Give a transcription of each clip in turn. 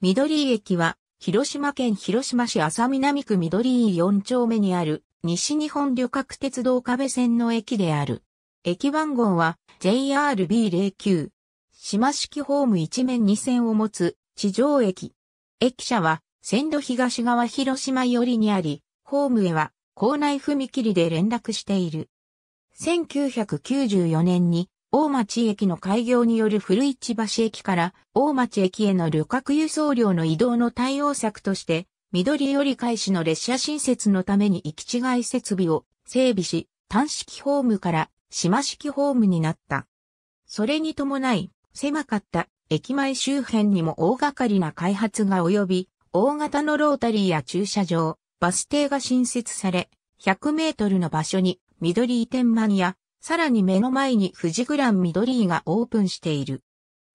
緑井駅は、広島県広島市浅南区緑井4丁目にある、西日本旅客鉄道壁線の駅である。駅番号は JRB09。島式ホーム一面2線を持つ地上駅。駅舎は線路東側広島寄りにあり、ホームへは校内踏切で連絡している。1994年に大町駅の開業による古市橋駅から大町駅への旅客輸送量の移動の対応策として、緑より開始の列車新設のために行き違い設備を整備し、単式ホームから島式ホームになった。それに伴い、狭かった駅前周辺にも大掛かりな開発が及び、大型のロータリーや駐車場、バス停が新設され、100メートルの場所に緑移転マニア、さらに目の前に富士グラン緑井がオープンしている。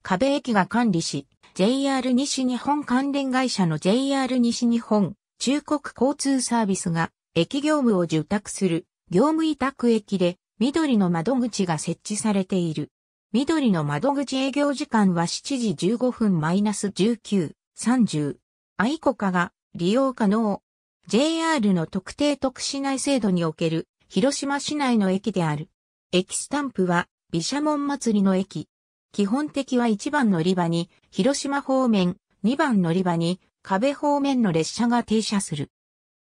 壁駅が管理し、JR 西日本関連会社の JR 西日本中国交通サービスが駅業務を受託する業務委託駅で緑の窓口が設置されている。緑の窓口営業時間は7時15分 -19、30。愛子家が利用可能。JR の特定特市内制度における広島市内の駅である。駅スタンプは、毘沙門祭りの駅。基本的は1番乗り場に、広島方面、2番乗り場に、壁方面の列車が停車する。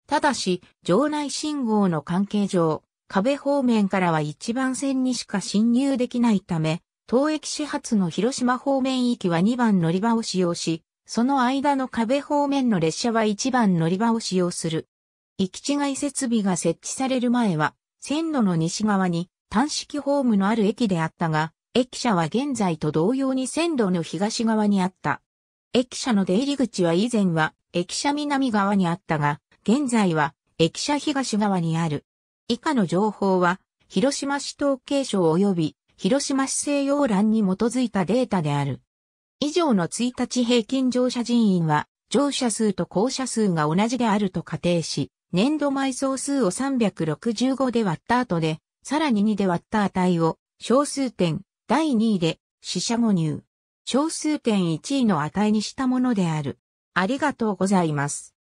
ただし、場内信号の関係上、壁方面からは1番線にしか進入できないため、当駅始発の広島方面行きは2番乗り場を使用し、その間の壁方面の列車は1番乗り場を使用する。行き違い設備が設置される前は、線路の西側に単式ホームのある駅であったが、駅舎は現在と同様に線路の東側にあった。駅舎の出入り口は以前は駅舎南側にあったが、現在は駅舎東側にある。以下の情報は、広島市統計省及び広島市西洋欄に基づいたデータである。以上の1日平均乗車人員は、乗車数と降車数が同じであると仮定し、年度埋葬数を365で割った後で、さらに2で割った値を小数点第2位で四捨五入。小数点1位の値にしたものである。ありがとうございます。